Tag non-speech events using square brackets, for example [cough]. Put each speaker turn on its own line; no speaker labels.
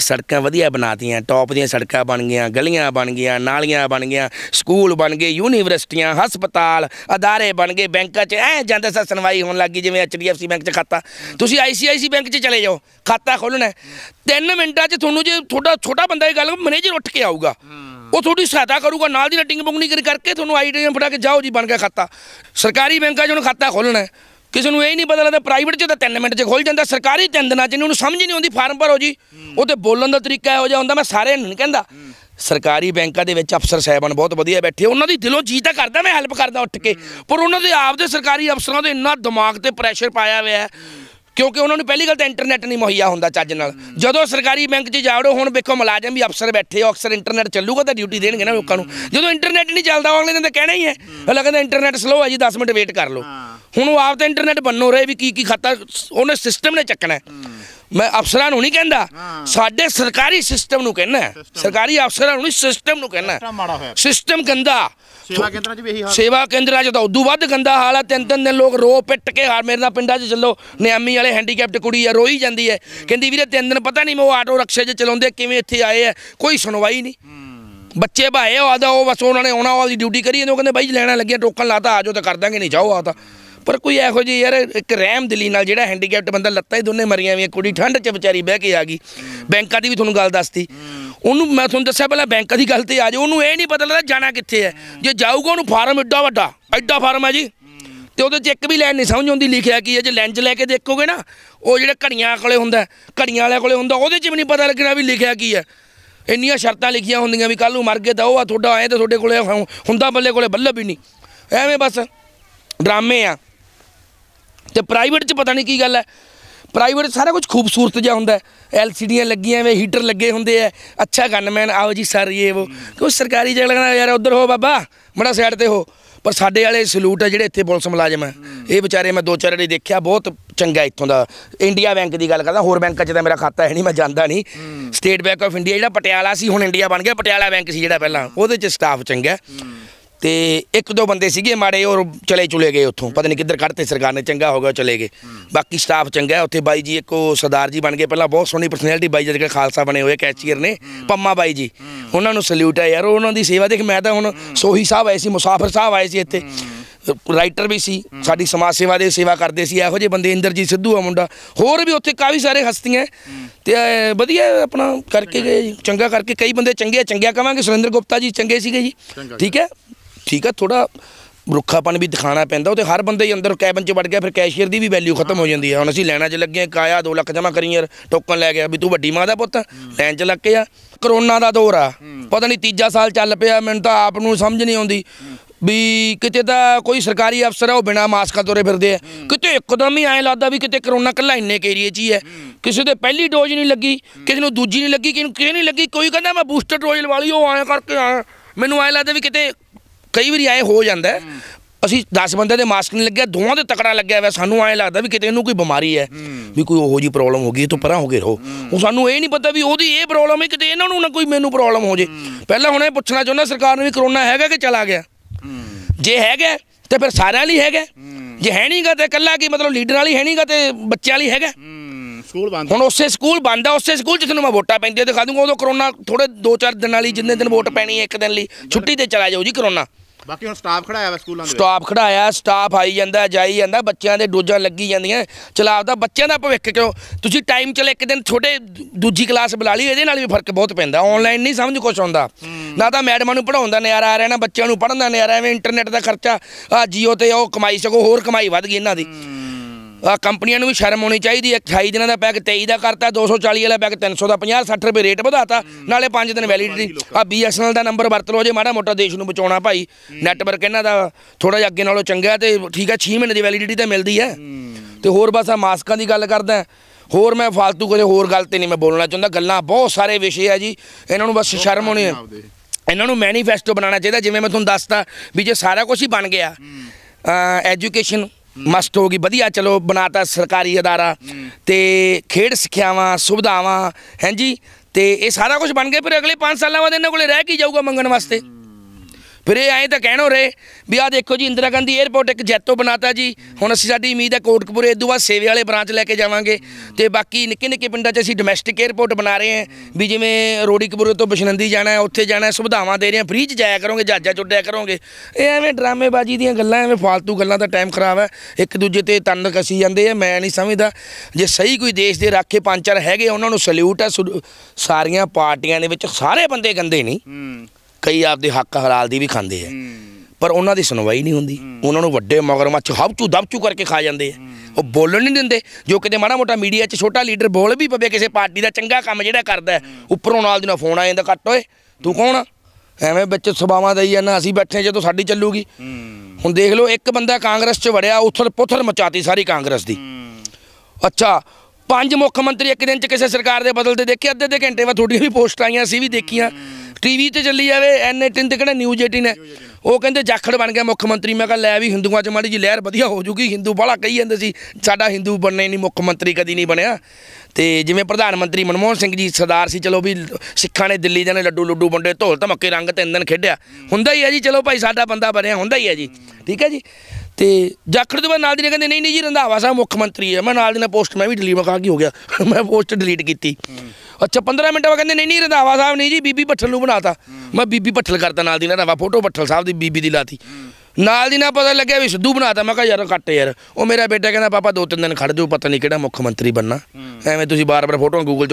ਸੜਕਾਂ ਵਧੀਆ ਬਣਾਤੀਆਂ ਟੌਪ ਦੀਆਂ ਸੜਕਾਂ ਬਣ ਗਈਆਂ ਗਲੀਆਂ ਬਣ ਗਈਆਂ ਨਾਲੀਆਂ ਬਣ ਗਈਆਂ ਸਕੂਲ ਬਣ ਗਏ ਯੂਨੀਵਰਸਿਟੀਆਂ ਹਸਪਤਾਲ ਅਦਾਰੇ ਬਣ ਗਏ ਬੈਂਕਾਂ 'ਚ ਐ ਜਾਂਦੇ ਸਾ ਸੁਣਵਾਈ ਹੋਣ ਲੱਗੀ ਜਿਵੇਂ ਐਚਡੀਐਫਸੀ ਬੈਂਕ 'ਚ ਖਾਤਾ ਤੁਸੀਂ ਆਈਸੀਆਈਸੀ ਬੈਂਕ 'ਚ ਚਲੇ ਜਾਓ ਖਾਤਾ ਖੋਲਣਾ 3 ਮਿੰਟਾਂ 'ਚ ਤੁਹਾਨੂੰ ਜੇ ਤੁਹਾਡਾ ਛੋਟਾ ਬੰਦਾ ਇਹ ਗੱਲ ਮੈਨੇਜਰ ਉੱਠ ਕੇ ਆਊਗਾ ਉਹ ਤੁਹਾਡੀ ਸਹਾਇਤਾ ਕਰੂਗਾ ਨਾਲ ਦੀ ਰਟਿੰਗ ਬੁੰਗਣੀ ਕਰਕੇ ਤੁਹਾਨੂੰ ਆਈਡੀਆ ਫੜਾ ਕੇ ਜਾਓ ਜੀ ਬਣ ਗਿਆ ਖਾਤਾ ਸਰਕਾਰੀ ਬੈਂਕਾਂ 'ਚ ਉਹਨੂੰ ਖਾਤਾ ਖੋਲਣਾ ਕਿਸੇ ਨੂੰ ਇਹ ਨਹੀਂ ਪਤਾ ਲੱਗਦਾ ਪ੍ਰਾਈਵੇਟ 'ਚ ਤਾਂ 3 ਮਿੰਟ 'ਚ ਖੁੱਲ ਜਾਂਦਾ ਸਰਕਾਰੀ 3 ਦਿਨਾਂ 'ਚ ਨਹੀਂ ਉਹਨੂੰ ਸਮਝ ਨਹੀਂ ਆਉਂਦੀ ਫਾਰਮ ਭਰੋ ਜੀ ਉਹ ਤੇ ਬੋਲਣ ਦਾ ਤਰੀਕਾ ਇਹੋ ਜਿਹਾ ਹੁੰਦਾ ਮੈਂ ਸਾਰੇ ਨੂੰ ਨਹੀਂ ਕਹਿੰਦਾ ਸਰਕਾਰੀ ਬੈਂਕਾਂ ਦੇ ਵਿੱਚ ਅਫਸਰ ਸਾਹਿਬਾਨ ਬਹੁਤ ਵਧੀਆ ਬੈਠੇ ਉਹਨਾਂ ਦੀ ਦਿਲੋਂ ਜੀ ਤਾਂ ਕਰਦਾ ਮੈਂ ਹੈਲਪ ਕਰਦਾ ਉੱਠ ਕੇ ਪਰ ਉਹਨਾਂ ਦੇ ਆਪ ਦੇ ਸਰਕਾਰੀ ਅਫਸਰਾਂ ਦੇ ਇੰਨਾ ਦਿਮਾਗ ਤੇ ਪ੍ਰੈਸ਼ਰ ਪਾਇਆ ਹੋਇਆ ਹੈ ਕਿਉਂਕਿ ਉਹਨਾਂ ਨੂੰ ਪਹਿਲੀ ਗੱਲ ਤਾਂ ਇੰਟਰਨੈਟ ਨਹੀਂ ਮੁਹੱਈਆ ਹੁੰਦਾ ਚੱਜ ਨਾਲ ਜਦੋਂ ਸਰਕਾਰੀ ਬੈਂਕ 'ਚ ਜਾੜੋ ਹੁਣ ਵੇਖੋ ਮੁਲਾਜ਼ਮ ਵੀ ਅਫਸਰ ਬੈਠੇ ਹੋ ਅਕਸਰ ਇੰਟਰਨੈਟ ਚੱਲੂਗਾ ਤਾਂ ਡਿਊਟੀ ਦੇਣਗੇ ਨਾ ਲੋਕਾਂ ਨੂੰ ਜਦੋਂ ਇੰਟਰਨੈਟ ਨਹੀਂ ਚੱਲਦਾ ਅਗਲੇ ਦਿਨ ਤਾਂ ਕਹਿਣਾ ਹੀ ਹੈ ਅਗਲਾ ਇੰਟਰਨੈਟ ਸਲੋ ਹੈ ਜੀ 10 ਮਿੰਟ ਵੇਟ ਕਰ ਲਓ ਹੁਣ ਉਹ ਆਪ ਤੇ ਇੰਟਰਨੈਟ ਬੰਨੋ ਰਹੇ ਵੀ ਕੀ ਕੀ ਖਾਤਾ ਉਹਨੇ ਸਿਸਟਮ ਨੇ ਚੱਕਣਾ ਮੈਂ ਅਫਸਰਾਂ ਨੂੰ ਨਹੀਂ ਕਹਿੰਦਾ ਸਾਡੇ ਸਰਕਾਰੀ ਸਿਸਟਮ ਨੂੰ ਕਹਿੰਦਾ ਸਰਕਾਰੀ ਅਫਸਰਾਂ ਨੂੰ ਸਿਸਟਮ ਨੂੰ ਕਹਿੰਦਾ ਸਿਸਟਮ ਗੰਦਾ ਸੇਵਾ ਕੇਂਦਰਾਂ 'ਚ ਵੀ ਇਹੀ ਹਾਲ ਸੇਵਾ ਕੇਂਦਰਾਂ 'ਚ ਤਾਂ ਉਦੋਂ ਵੱਧ ਗੰਦਾ ਹਾਲ ਆ ਤਿੰਨ ਤਿੰਨ ਦਿਨ ਲੋਕ ਰੋ ਪਿੱਟ ਕੇ ਹਾਲ ਮੇਰੇ ਨਾਲ ਪਿੰਡਾਂ 'ਚ ਚੱਲੋ ਨਿਆਮੀ ਵਾਲੇ ਹੈਂਡੀਕੈਪਟ ਕੁੜੀ ਆ ਰੋਈ ਜਾਂਦੀ ਹੈ ਕਹਿੰਦੀ ਵੀਰੇ ਤਿੰਨ ਦਿਨ ਪਤਾ ਨਹੀਂ ਮੈਂ ਉਹ ਆਟੋ ਰਕਸ਼ੇ 'ਚ ਚਲਾਉਂਦੇ ਕਿਵੇਂ ਇੱਥੇ ਆਏ ਆ ਕੋਈ ਸੁਣਵਾਈ ਨਹੀਂ ਬੱਚੇ ਭਾਏ ਉਹ ਆਦਾ ਉਹ ਬਸ ਉਹਨਾਂ ਨੇ ਆਉਣਾ ਉਹਦੀ ਡਿਊਟੀ ਕਰੀ ਜਾਂਦੇ ਉਹ ਕਹਿੰਦੇ ਬਾਈ ਲੈਣਾ ਲੱਗਿਆ ਟੋਕਨ ਲਾਤਾ ਆਜੋ ਤਾਂ ਕਰ ਦਾਂਗੇ ਨਹੀਂ ਜਾਓ ਆ ਤਾਂ ਪਰ ਕੋਈ ਇਹੋ ਜੀ ਯਾਰ ਇੱਕ ਰਹਿਮ ਦਿਲੀ ਨਾਲ ਜਿਹੜਾ ਹੈਂਡੀਕੈਪਟ ਬੰਦਾ ਲੱਤਾਂ ਹੀ ਦੋਨੇ ਮਰੀਆਂ ਵੀ ਕੁੜੀ ਠੰਡ 'ਚ ਵਿਚਾਰੀ ਬਹਿ ਕੇ ਆ ਗਈ ਬੈਂਕਾਂ ਦੀ ਵੀ ਤੁਹਾਨੂੰ ਗੱਲ ਦੱਸਤੀ ਉਹਨੂੰ ਮੈਂ ਤੁਹਾਨੂੰ ਦੱਸਿਆ ਪਹਿਲਾਂ ਬੈਂਕਾਂ ਦੀ ਗੱਲ ਤੇ ਆ ਜਾ ਉਹਨੂੰ ਇਹ ਨਹੀਂ ਪਤਾ ਲੱਗਦਾ ਜਾਣਾ ਕਿੱਥੇ ਹੈ ਜੇ ਜਾਊਗਾ ਉਹਨੂੰ ਫਾਰਮ ਐਡਾ ਵੱਡਾ ਐਡਾ ਫਾਰਮ ਹੈ ਜੀ ਤੇ ਉਹਦੇ 'ਚ ਇੱਕ ਵੀ ਲਾਈਨ ਨਹੀਂ ਸਮਝ ਆਉਂਦੀ ਲਿਖਿਆ ਕੀ ਹੈ ਜੇ ਲੈਂਜ ਲੈ ਕੇ ਦੇਖੋਗੇ ਨਾ ਉਹ ਜਿਹੜਾ ਘੜੀਆਂ ਕੋਲੇ ਹੁੰਦਾ ਘੜੀਆਂ ਵਾਲੇ ਕੋਲੇ ਹੁੰਦਾ ਉਹਦੇ 'ਚ ਵੀ ਨਹੀਂ ਪਤਾ ਲੱਗਣਾ ਵੀ ਲਿਖਿਆ ਕੀ ਹੈ ਇੰਨੀਆਂ ਸ਼ਰਤਾਂ ਲਿਖੀਆਂ ਹੁੰਦੀਆਂ ਵੀ ਕੱਲ ਨੂੰ ਮਰ ਗਏ ਤਾਂ ਉਹ ਆ ਤੁਹਾਡਾ ਆਏ ਤਾਂ ਤੁਹਾਡੇ ਕੋਲੇ ਹੁੰਦਾ ਬੱਲੇ ਕੋਲੇ ਬੱਲੇ ਵੀ ਨਹੀਂ ਐਵੇਂ ਬਸ ਡਰਾਮੇ ਆ ਤੇ ਪ੍ਰਾਈਵੇਟ 'ਚ ਪਤਾ ਨਹੀਂ ਕੀ ਗੱਲ ਹੈ ਪ੍ਰਾਈਵੇਟ ਸਾਰਾ ਕੁਝ ਖੂਬਸੂਰਤ ਜਿਹਾ ਹੁੰਦਾ ਐਲਸੀਡੀਆਂ ਲੱਗੀਆਂ ਵੇ ਹੀਟਰ ਲੱਗੇ ਹੁੰਦੇ ਆ ਅੱਛਾ ਗਨਮੈਨ ਆਓ ਜੀ ਸਰ ਇਹ ਉਹ ਕਿਉਂ ਸਰਕਾਰੀ ਜਗ੍ਹਾ ਲੱਗਣਾ ਯਾਰ ਉਧਰ ਹੋ ਬਾਬਾ ਮੜਾ ਸਾਈਡ ਤੇ ਹੋ ਪਰ ਸਾਡੇ ਵਾਲੇ ਸਲੂਟ ਆ ਜਿਹੜੇ ਇੱਥੇ ਪੁਲਿਸ ਮੁਲਾਜ਼ਮ ਆ ਇਹ ਵਿਚਾਰੇ ਮੈਂ ਦੋ ਚਾਰ ਵਾਰੀ ਦੇਖਿਆ ਬਹੁਤ ਚੰਗਾ ਇੱਥੋਂ ਦਾ ਇੰਡੀਆ ਬੈਂਕ ਦੀ ਗੱਲ ਕਰਦਾ ਹੋਰ ਬੈਂਕਾਂ 'ਚ ਤਾਂ ਮੇਰਾ ਖਾਤਾ ਹੈ ਨਹੀਂ ਮੈਂ ਜਾਂਦਾ ਨਹੀਂ ਸਟੇਟ ਬੈਂਕ ਆਫ ਇੰਡੀਆ ਜਿਹੜਾ ਪਟਿਆਲਾ ਸੀ ਹੁਣ ਇੰਡੀਆ ਬਣ ਗਿਆ ਪਟਿਆਲਾ ਬੈਂਕ ਸੀ ਜਿਹੜਾ ਪਹਿਲਾਂ ਉਹਦੇ 'ਚ ਸਟਾਫ ਚੰਗਾ ਤੇ ਇੱਕ ਦੋ ਬੰਦੇ ਸੀਗੇ ਮਾੜੇ ਔਰ ਚਲੇ ਚੁਲੇ ਗਏ ਉੱਥੋਂ ਪਤਾ ਨਹੀਂ ਕਿੱਧਰ ਕੱਢਤੇ ਸਰਕਾਰ ਨੇ ਚੰਗਾ ਹੋ ਗਿਆ ਚਲੇ ਗਏ ਬਾਕੀ ਸਟਾਫ ਚੰਗਾ ਉੱਥੇ ਬਾਈ ਜੀ ਇੱਕ ਉਹ ਸਰਦਾਰ ਜੀ ਬਣ ਗਏ ਪਹਿਲਾਂ ਬਹੁਤ ਸੋਹਣੀ ਪਰਸਨੈਲਿਟੀ ਬਾਈ ਜੀ ਖਾਲਸਾ ਬਣੇ ਹੋਏ ਕੈਚੀਅਰ ਨੇ ਪੰਮਾ ਬਾਈ ਜੀ ਉਹਨਾਂ ਨੂੰ ਸਲੂਟ ਹੈ ਯਾਰ ਉਹਨਾਂ ਦੀ ਸੇਵਾ ਦੇਖ ਮੈਂ ਤਾਂ ਹੁਣ ਸੋਹੀ ਸਾਹਿਬ ਆਏ ਸੀ ਮੁਸਾਫਰ ਸਾਹਿਬ ਆਏ ਸੀ ਇੱਥੇ ਰਾਈਟਰ ਵੀ ਸੀ ਸਾਡੀ ਸਮਾਜ ਸੇਵਾ ਦੇ ਸੇਵਾ ਕਰਦੇ ਸੀ ਇਹੋ ਜਿਹੇ ਬੰਦੇ ਇੰਦਰਜੀਤ ਸਿੱਧੂ ਆ ਮੁੰਡਾ ਹੋਰ ਵੀ ਉੱਥੇ ਕਾਫੀ ਸਾਰੇ ਹਸਤੀਆਂ ਤੇ ਵਧੀਆ ਆਪਣਾ ਕਰਕੇ ਗਏ ਚੰਗਾ ਕਰਕੇ ਕਈ ਬੰਦੇ ਚੰਗੇ ਚੰਗਿਆ ਕਵਾਂਗੇ ਸੁਰਿੰਦਰ ਗੁਪਤਾ ਜੀ ਚੰਗੇ ਸੀਗੇ ਜੀ ਠੀਕ ਹੈ ਠੀਕ ਆ ਥੋੜਾ ਰੁੱਖਾਪਨ ਵੀ ਦਿਖਾਣਾ ਪੈਂਦਾ ਉਹ ਤੇ ਹਰ ਬੰਦੇ ਹੀ ਅੰਦਰ ਕੈਬਨ 'ਚ ਵੜ ਗਿਆ ਫਿਰ ਕੈਸ਼ੀਅਰ ਦੀ ਵੀ ਵੈਲਿਊ ਖਤਮ ਹੋ ਜਾਂਦੀ ਹੈ ਹੁਣ ਅਸੀਂ ਲੈਣਾ 'ਚ ਲੱਗੇ ਆ ਕਾਇਆ 2 ਲੱਖ ਜਮਾ ਕਰੀ ਯਾਰ ਟੋਕਨ ਲੈ ਗਿਆ ਵੀ ਤੂੰ ਵੱਡੀ ਮਾਂ ਦਾ ਪੁੱਤ ਲੈਣ 'ਚ ਲੱਗ ਕੇ ਆ ਕਰੋਨਾ ਦਾ ਦੌਰ ਆ ਪਤਾ ਨਹੀਂ ਤੀਜਾ ਸਾਲ ਚੱਲ ਪਿਆ ਮੈਨੂੰ ਤਾਂ ਆਪ ਨੂੰ ਸਮਝ ਨਹੀਂ ਆਉਂਦੀ ਵੀ ਕਿਤੇ ਤਾਂ ਕੋਈ ਸਰਕਾਰੀ ਅਫਸਰ ਆ ਉਹ ਬਿਨਾ ਮਾਸਕਾਂ ਤੋਰੇ ਫਿਰਦੇ ਆ ਕਿਤੇ ਇੱਕਦਮ ਹੀ ਐ ਲੱਗਦਾ ਵੀ ਕਿਤੇ ਕਰੋਨਾ ਕੱਲਾ ਇੰਨੇ ਏਰੀਏ 'ਚ ਹੀ ਹੈ ਕਿਸੇ ਦੇ ਪਹਿਲੀ ਡੋਜ਼ ਨਹੀਂ ਲੱਗੀ ਕਿਸੇ ਨੂੰ ਦੂਜੀ ਨਹੀਂ ਲੱਗੀ ਕਿਸੇ ਨੂੰ ਕਿਹ ਨਹੀਂ ਲੱਗੀ ਕੋਈ ਕਹਿੰਦਾ ਮੈਂ ਬੂਸਟਰ ਡੋਜ਼ ਲਵਾ ਲਈ ਉਹ ਆਇਆ ਕਰਕੇ ਆਇਆ ਮੈਨੂੰ ਐ ਲੱਗਦਾ ਵੀ ਕਿਤੇ ਕਈ ਵਾਰੀ ਆਏ ਹੋ ਜਾਂਦਾ ਅਸੀਂ 10 ਬੰਦੇ ਦੇ ਮਾਸਕ ਨਹੀਂ ਲੱਗਿਆ ਦੋਵਾਂ ਦੇ ਤਕੜਾ ਲੱਗਿਆ ਹੋਇਆ ਸਾਨੂੰ ਐਂ ਲੱਗਦਾ ਵੀ ਕਿਤੇ ਇਹਨੂੰ ਕੋਈ ਬਿਮਾਰੀ ਹੈ ਵੀ ਕੋਈ ਉਹੋ ਜੀ ਪ੍ਰੋਬਲਮ ਹੋ ਗਈ ਤੋਂ ਪਰਾਂ ਹੋ ਗਏ ਰਹੋ ਉਹ ਸਾਨੂੰ ਇਹ ਨਹੀਂ ਪਤਾ ਵੀ ਉਹਦੀ ਇਹ ਪ੍ਰੋਬਲਮ ਹੈ ਕਿਤੇ ਇਹਨਾਂ ਨੂੰ ਨਾ ਕੋਈ ਮੈਨੂੰ ਪ੍ਰੋਬਲਮ ਹੋ ਜੇ ਪਹਿਲਾਂ ਹੁਣ ਇਹ ਪੁੱਛਣਾ ਚਾਹੁੰਦਾ ਸਰਕਾਰ ਨੂੰ ਵੀ ਕਰੋਨਾ ਹੈਗਾ ਕਿ ਚਲਾ ਗਿਆ ਜੇ ਹੈਗਾ ਤੇ ਫਿਰ ਸਾਰਿਆਂ ਲਈ ਹੈਗਾ ਜੇ ਹੈ ਨਹੀਂਗਾ ਤੇ ਇਕੱਲਾ ਕੀ ਮਤਲਬ ਲੀਡਰ ਵਾਲੀ ਹੈ ਨਹੀਂਗਾ ਤੇ ਬੱਚਿਆਂ ਲਈ ਹੈਗਾ ਸਕੂਲ ਬੰਦ ਹੁਣ ਉਸੇ ਸਕੂਲ ਬੰਦ ਆ ਉਸੇ ਸਕੂਲ ਜਿੱਥੇ ਨੂੰ ਮੈਂ ਵੋਟਾਂ ਪੈਂਦੀਆਂ ਦਿਖਾ ਦੂੰਗਾ ਉਦੋਂ ਕਰੋਨਾ ਥੋੜੇ 2-4 ਦਿਨਾਂ ਲਈ ਜਿੰਨੇ ਦਿਨ ਵੋਟ ਪੈਣੀ ਹੈ ਇੱਕ ਦਿਨ ਲਈ ਛੁੱਟੀ ਤੇ ਚਲਾ ਜਾਓ ਜੀ ਕਰੋਨਾ ਬਾਕੀ ਹੁਣ ਸਟਾਫ ਖੜਾਇਆ ਵਾ ਸਕੂਲਾਂ ਦੇ ਸਟਾਫ ਖੜਾਇਆ ਸਟਾਫ ਆਈ ਜਾਂਦਾ ਜਾਈ ਜਾਂਦਾ ਬੱਚਿਆਂ ਦੇ ਡੋਜਾਂ ਲੱਗੀ ਜਾਂਦੀਆਂ ਚਲਾ ਆਪਦਾ ਬੱਚਿਆਂ ਦਾ ਭਵਿੱਖ ਕਿਉਂ ਤੁਸੀਂ ਟਾਈਮ ਲੈ ਇੱਕ ਦਿਨ ਛੋਟੇ ਦੂਜੀ ਕਲਾਸ ਬੁਲਾ ਲਈ ਇਹਦੇ ਨਾਲ ਵੀ ਫਰਕ ਬਹੁਤ ਪੈਂਦਾ ਆਨਲਾਈਨ ਨਹੀਂ ਸਮਝ ਕੁਝ ਆਉਂਦਾ ਨਾ ਤਾਂ ਮੈਡਮਾਂ ਨੂੰ ਪੜਾਉਂਦਾ ਨਿਆਰਾ ਆ ਰਿਹਾ ਨਾ ਬੱਚਿਆਂ ਨੂੰ ਪੜਨ ਦਾ ਨਿਆਰਾ ਐਵੇਂ ਇੰਟਰਨੈਟ ਦਾ ਖਰਚਾ ਆ ਜੀਓ ਤੇ ਉਹ ਕਮਾਈ ਸਕੋ ਹੋਰ ਕਮਾਈ ਵੱਧ ਗਈ ਇਹਨਾਂ ਦੀ ਕੰਪਨੀਆਂ ਨੂੰ ਵੀ ਸ਼ਰਮ ਆਉਣੀ ਚਾਹੀਦੀ ਹੈ 28 ਦਿਨਾਂ ਦਾ ਪੈਕ 23 ਦਾ ਕਰਤਾ 240 ਵਾਲਾ ਪੈਕ 300 ਦਾ 50 60 ਰੁਪਏ ਰੇਟ ਵਧਾਤਾ ਨਾਲੇ 5 ਦਿਨ ਵੈਲਿਡਿਟੀ ਆ ਬੀਐਸਐਨਐਲ ਦਾ ਨੰਬਰ ਵਰਤ ਲਓ ਜੇ ਮਾੜਾ ਮੋਟਾ ਦੇਸ਼ ਨੂੰ ਬਚਾਉਣਾ ਭਾਈ ਨੈਟਵਰਕ ਇਹਨਾਂ ਦਾ ਥੋੜਾ ਜਿਹਾ ਅੱਗੇ ਨਾਲੋਂ ਚੰਗਾ ਤੇ ਠੀਕ ਹੈ 6 ਮਹੀਨੇ ਦੀ ਵੈਲਿਡਿਟੀ ਤੇ ਮਿਲਦੀ ਹੈ ਤੇ ਹੋਰ ਬਸ ਆ ਮਾਸਕਾਂ ਦੀ ਗੱਲ ਕਰਦਾ ਹੋਰ ਮੈਂ ਫालतू ਕੋਈ ਹੋਰ ਗੱਲ ਤੇ ਨਹੀਂ ਮੈਂ ਬੋਲਣਾ ਚਾਹੁੰਦਾ ਗੱਲਾਂ ਬਹੁਤ ਸਾਰੇ ਵਿਸ਼ੇ ਆ ਜੀ ਇਹਨਾਂ ਨੂੰ ਬਸ ਸ਼ਰਮ ਆਉਣੀ ਹੈ ਇਹਨਾਂ ਨੂੰ ਮੈਨੀਫੈਸਟੋ ਬਣਾਉਣਾ ਚਾਹੀਦਾ ਜਿਵੇਂ ਮੈਂ ਤੁਹਾਨੂੰ ਦੱਸਤਾ ਵੀ ਜੇ ਸਾਰਾ ਕੁਝ ਹੀ ਬਣ ਗਿਆ ਐਜੂਕੇਸ਼ਨ ਮਸਟ ਹੋ ਗਈ ਵਧੀਆ ਚਲੋ ਬਣਾਤਾ ਸਰਕਾਰੀ ਅਦਾਰਾ ਤੇ ਖੇਡ ਸਿੱਖਿਆਵਾਂ ਸੁਵਿਧਾਵਾਂ ਜੀ ਤੇ ਇਹ ਸਾਰਾ ਕੁਝ ਬਣ ਗਿਆ ਫਿਰ ਅਗਲੇ 5 ਸਾਲਾਂ ਬਾਅਦ ਇਹਨਾਂ ਕੋਲੇ ਰਹਿ ਕੀ ਜਾਊਗਾ ਮੰਗਣ ਵਾਸਤੇ ਫਿਰ ਇਹ ਐਂ ਤਾਂ ਕਹਿਣੋ ਰਹੇ ਵੀ ਆ ਦੇਖੋ ਜੀ ਇੰਦਰਾ ਗਾਂਧੀ 에ਅਰਪੋਰਟ ਇੱਕ ਜੈਤੋ ਬਣਾਤਾ ਜੀ ਹੁਣ ਅਸੀਂ ਸਾਡੀ ਉਮੀਦ ਹੈ ਕੋਟਕਪੂਰੇ ਇਦੋਂ ਬਾਅਦ ਸੇਵੇ ਵਾਲੇ ਬ੍ਰਾਂਚ ਲੈ ਕੇ ਜਾਵਾਂਗੇ ਤੇ ਬਾਕੀ ਨਿੱਕੇ ਨਿੱਕੇ ਪਿੰਡਾਂ 'ਚ ਅਸੀਂ ਡੋਮੈਸਟਿਕ 에ਅਰਪੋਰਟ ਬਣਾ ਰਹੇ ਹਾਂ ਵੀ ਜਿਵੇਂ ਰੋੜੀਕਪੂਰੇ ਤੋਂ ਬਸ਼ਨੰਦੀ ਜਾਣਾ ਉੱਥੇ ਜਾਣਾ ਸੁਵਿਧਾਵਾਂ ਦੇ ਰਹੇ ਹਾਂ ਫ੍ਰੀ 'ਚ ਜਾਇਆ ਕਰੋਗੇ ਜਾਜਾ ਚੁੱਡਿਆ ਕਰੋਗੇ ਇਹ ਐਵੇਂ ਡਰਾਮੇਬਾਜ਼ੀ ਦੀਆਂ ਗੱਲਾਂ ਐਵੇਂ ਫਾਲਤੂ ਗੱਲਾਂ ਦਾ ਟਾਈਮ ਖਰਾਬ ਹੈ ਇੱਕ ਦੂਜੇ ਤੇ ਤੰਨ ਕਸੀ ਜਾਂਦੇ ਆ ਮੈਂ ਨਹੀਂ ਸਮਝਦਾ ਜੇ ਸਹੀ ਕੋਈ ਦੇਸ਼ ਦੇ ਰਾਖੇ ਪੰਜ ਚਾਰ ਹੈਗੇ ਉਹਨਾਂ ਨੂੰ ਸਲੂਟ ਹੈ ਸਾਰੀਆਂ ਪਾਰਟੀਆਂ ਦੇ ਵਿੱਚ ਸਾਰੇ ਬੰਦੇ ਗੰਦੇ ਨਹੀਂ ਕਈ ਆਪਦੇ ਹੱਕ ਹਲਾਲ ਦੀ ਵੀ ਖਾਂਦੇ ਆ ਪਰ ਉਹਨਾਂ ਦੀ ਸੁਣਵਾਈ ਨਹੀਂ ਹੁੰਦੀ ਉਹਨਾਂ ਨੂੰ ਵੱਡੇ ਮਗਰਮੱਛ ਹਬਚੂ ਦਬਚੂ ਕਰਕੇ ਖਾ ਜਾਂਦੇ ਆ ਉਹ ਬੋਲਣ ਨਹੀਂ ਦਿੰਦੇ ਜੋ ਕਿਤੇ ਮਾੜਾ ਮੋਟਾ ਮੀਡੀਆ 'ਚ ਛੋਟਾ ਲੀਡਰ ਬੋਲ ਵੀ ਪਵੇ ਕਿਸੇ ਪਾਰਟੀ ਦਾ ਚੰਗਾ ਕੰਮ ਜਿਹੜਾ ਕਰਦਾ ਉੱਪਰੋਂ ਨਾਲ ਦੀ ਨਾਲ ਫੋਨ ਆ ਜਾਂਦਾ ਕੱਟ ਓਏ ਤੂੰ ਕੌਣ ਐਵੇਂ ਵਿੱਚ ਸਭਾਵਾਂ ਦਈ ਜਾਂਦਾ ਅਸੀਂ ਬੈਠੇ ਜਦੋਂ ਸਾਡੀ ਚੱਲੂਗੀ ਹੁਣ ਦੇਖ ਲਓ ਇੱਕ ਬੰਦਾ ਕਾਂਗਰਸ 'ਚ ਵੜਿਆ ਉਥਲ ਪੁਥਲ ਮਚਾਤੀ ਸਾਰੀ ਕਾਂਗਰਸ ਦੀ ਅੱਛਾ ਪੰਜ ਮੁੱਖ ਮੰਤਰੀ ਇੱਕ ਦਿਨ 'ਚ ਕਿਸੇ ਸਰਕਾਰ ਦੇ ਬਦਲਦੇ ਦੇਖੇ ਅੱਧੇ ਦੇ ਘੰਟੇ ਬਾਅਦ ਤੁਹਾਡੀਆਂ ਵੀ ਪੋਸਟ ਆਈਆਂ ਸੀ ਵੀ ਦੇਖੀਆਂ ਟੀਵੀ ਤੇ ਚੱਲੀ ਜਾਵੇ ਐਨ ਤਿੰਨ ਤੇ ਕਿਹੜਾ ਨਿਊਜ਼ 18 ਹੈ ਉਹ ਕਹਿੰਦੇ ਜਾਖੜ ਬਣ ਗਿਆ ਮੁੱਖ ਮੰਤਰੀ ਮੈਂ ਕਿਹਾ ਲੈ ਵੀ ਹਿੰਦੂਆਂ 'ਚ ਮਾੜੀ ਜੀ ਲਹਿਰ ਵਧੀਆ ਹੋ ਜੂਗੀ ਹਿੰਦੂ ਬਾਲਾ ਕਹੀ ਜਾਂਦੇ ਸੀ ਸਾਡਾ ਹਿੰਦੂ ਬਣਨੇ ਨਹੀਂ ਮੁੱਖ ਮੰਤਰੀ ਕਦੀ ਨਹੀਂ ਬਣਿਆ ਤੇ ਜਿਵੇਂ ਪ੍ਰਧਾਨ ਮੰਤਰੀ ਮਨਮੋਹਨ ਸਿੰਘ ਜੀ ਸਰਦਾਰ ਸੀ ਚਲੋ ਵੀ ਸਿੱਖਾਂ ਨੇ ਦਿੱਲੀ ਜਾਣੇ ਲੱਡੂ ਲੱਡੂ ਬੰਡੇ ਢੋਲ ਧਮਕੇ ਰੰਗ ਤਿੰਨ ਦਿਨ ਖੇਡਿਆ ਹੁੰਦਾ ਹੀ ਹੈ ਜੀ ਚਲੋ ਭਾਈ ਸਾਡਾ ਬੰਦਾ ਬਣਿਆ ਹੁੰਦਾ ਹੀ ਹੈ ਜੀ ਠੀਕ ਹੈ ਜੀ ਤੇ ਜਾਖੜ ਤੋਂ ਬਾਅਦ ਨਾਲ ਦੀ ਨੇ ਕਹਿੰਦੇ ਨਹੀਂ ਨਹੀਂ ਜੀ ਰੰਧਾਵਾ ਸਾਹਿਬ ਮੁੱਖ ਮੰਤਰੀ ਹੈ ਮੈਂ ਨਾਲ ਦੀ ਨੇ ਪੋਸਟ ਮੈਂ ਵੀ ਡਿਲੀਟ ਮਖਾ ਕੇ ਹੋ ਗਿਆ [laughs] ਮੈਂ ਪੋਸਟ ਡਿਲੀਟ ਕੀਤੀ ਅੱਛਾ 15 ਮਿੰਟ ਬਾਅਦ ਕਹਿੰਦੇ ਨਹੀਂ ਨਹੀਂ ਰੰਧਾਵਾ ਸਾਹਿਬ ਨਹੀਂ ਜੀ ਬੀਬੀ ਭੱਠਲ ਨੂੰ ਬਣਾਤਾ ਮੈਂ ਬੀਬੀ ਭੱਠਲ ਕਰਦਾ ਨਾਲ ਦੀ ਨਾ ਰੰਧਾਵਾ ਫੋਟੋ ਭੱਠਲ ਸਾਹਿਬ ਦੀ ਬੀਬੀ ਦੀ ਲਾਤੀ ਨਾਲ ਦੀ ਨਾ ਪਤਾ ਲੱਗਿਆ ਵੀ ਸਿੱਧੂ ਬਣਾਤਾ ਮੈਂ ਕਹਾ ਯਾਰ ਕੱਟ ਯਾਰ ਉਹ ਮੇਰਾ ਬੇਟਾ ਕਹਿੰਦਾ ਪਾਪਾ ਦੋ ਤਿੰਨ ਦਿਨ ਖੜ ਜਾਓ ਪਤਾ ਨਹੀਂ ਕਿਹੜਾ ਮੁੱਖ ਮੰਤਰੀ ਬੰਨਾ ਐਵੇਂ ਤੁਸੀਂ ਬਾਰ-ਬਾਰ ਫੋਟੋਆਂ ਗੂਗਲ